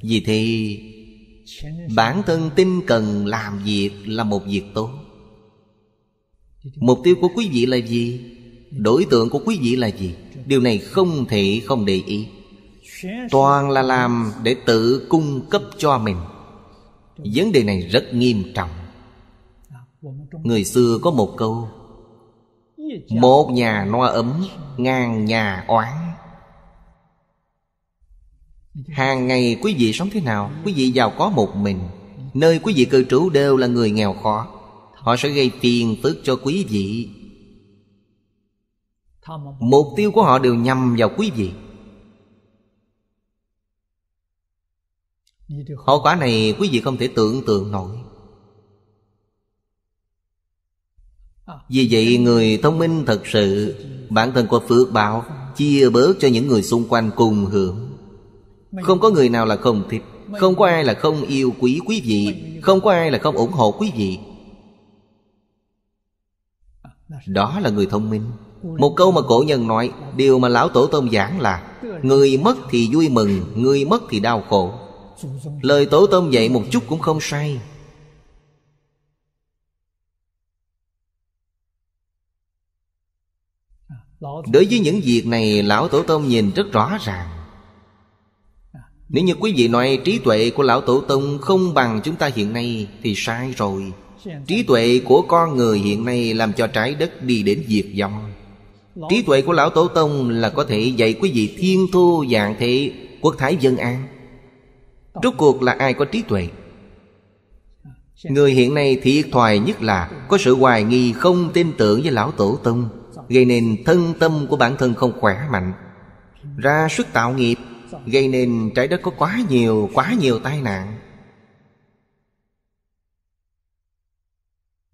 vì thế bản thân tinh cần làm việc là một việc tốt mục tiêu của quý vị là gì đối tượng của quý vị là gì điều này không thể không để ý toàn là làm để tự cung cấp cho mình vấn đề này rất nghiêm trọng người xưa có một câu một nhà no ấm ngàn nhà oán hàng ngày quý vị sống thế nào quý vị giàu có một mình nơi quý vị cư trú đều là người nghèo khó họ sẽ gây phiền phức cho quý vị mục tiêu của họ đều nhằm vào quý vị hậu quả này quý vị không thể tưởng tượng nổi vì vậy người thông minh thật sự bản thân có phước báo chia bớt cho những người xung quanh cùng hưởng không có người nào là không thích Không có ai là không yêu quý quý vị Không có ai là không ủng hộ quý vị à, Đó là người thông minh Một câu mà cổ nhân nói Điều mà lão tổ tông giảng là Người mất thì vui mừng Người mất thì đau khổ Lời tổ tông dạy một chút cũng không sai à, Đối với những việc này Lão Tổ Tông nhìn rất rõ ràng nếu như quý vị nói trí tuệ của Lão Tổ Tông không bằng chúng ta hiện nay thì sai rồi. Trí tuệ của con người hiện nay làm cho trái đất đi đến diệt vong. Trí tuệ của Lão Tổ Tông là có thể dạy quý vị thiên thu dạng thế quốc thái dân an. Rốt cuộc là ai có trí tuệ? Người hiện nay thiệt thoại nhất là có sự hoài nghi không tin tưởng với Lão Tổ Tông gây nên thân tâm của bản thân không khỏe mạnh ra sức tạo nghiệp gây nên trái đất có quá nhiều quá nhiều tai nạn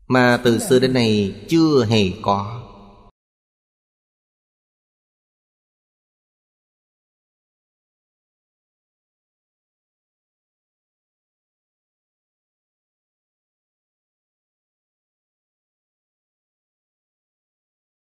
mà từ xưa đến nay chưa hề có